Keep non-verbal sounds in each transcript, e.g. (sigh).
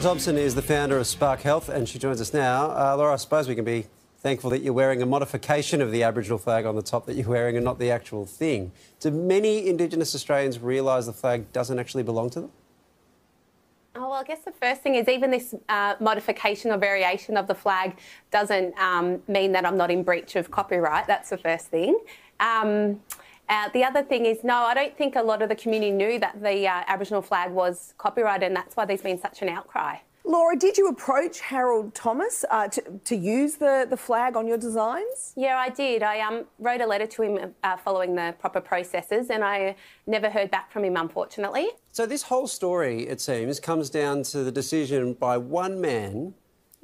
Thompson is the founder of Spark Health, and she joins us now. Uh, Laura, I suppose we can be thankful that you're wearing a modification of the Aboriginal flag on the top that you're wearing and not the actual thing. Do many Indigenous Australians realise the flag doesn't actually belong to them? Oh, well, I guess the first thing is even this uh, modification or variation of the flag doesn't um, mean that I'm not in breach of copyright. That's the first thing. Um, uh, the other thing is, no, I don't think a lot of the community knew that the uh, Aboriginal flag was copyrighted, and that's why there's been such an outcry. Laura, did you approach Harold Thomas uh, to, to, use the, the flag on your designs? Yeah, I did. I um, wrote a letter to him uh, following the proper processes, and I never heard back from him, unfortunately. So, this whole story, it seems, comes down to the decision by one man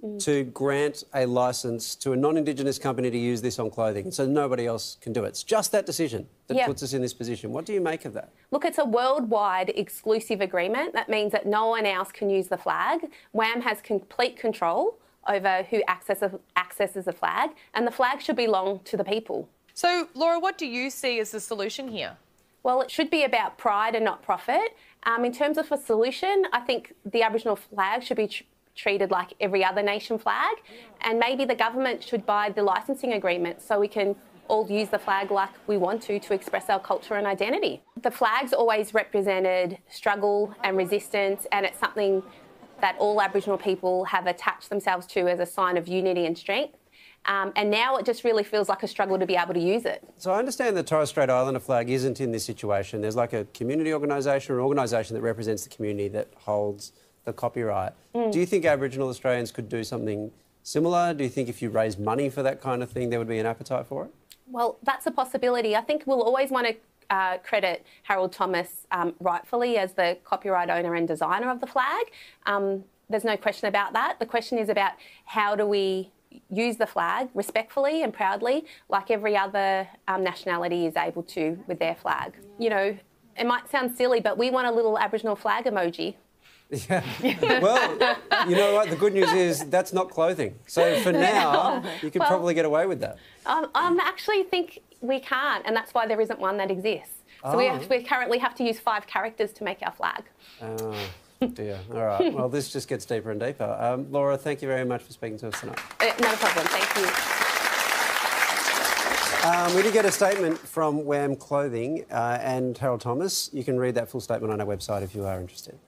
Mm. to grant a license to a non Indigenous company to use this on clothing. So nobody else can do it. It's just that decision that yeah. puts us in this position. What do you make of that? Look, it's a worldwide exclusive agreement. That means that no one else can use the flag. WAM has complete control over who accesses, accesses the flag, and the flag should belong to the people. So, Laura, what do you see as the solution here? Well, it should be about pride and not profit. Um, in terms of a solution, I think the Aboriginal flag should be treated like every other nation flag. And maybe the government should buy the licensing agreement so we can all use the flag like we want to to express our culture and identity. The flag's always represented struggle and resistance, and it's something that all Aboriginal people have attached themselves to as a sign of unity and strength. Um, and now it just really feels like a struggle to be able to use it. So I understand the Torres Strait Islander flag isn't in this situation. There's like a community organisation or organisation that represents the community that holds the copyright. Mm. Do you think Aboriginal Australians could do something similar? Do you think if you raise money for that kind of thing, there would be an appetite for it? Well, that's a possibility. I think we'll always want to uh, credit Harold Thomas um, rightfully as the copyright owner and designer of the flag. Um, there's no question about that. The question is about how do we use the flag respectfully and proudly, like every other um, nationality is able to with their flag. You know, it might sound silly, but we want a little Aboriginal flag emoji yeah. well, you know what? The good news is that's not clothing. So for now, you could well, probably get away with that. Um, um I actually think we can't, and that's why there isn't one that exists. So oh. we, ah. have, we currently have to use five characters to make our flag. Oh, dear. All right. (laughs) Well, this just gets deeper and deeper. Um, Laura, thank you very much for speaking to us tonight. Uh, no problem. Thank you. Um, we did get a statement from Wham Clothing uh, and Harold Thomas. You can read that full statement on our website if you are interested.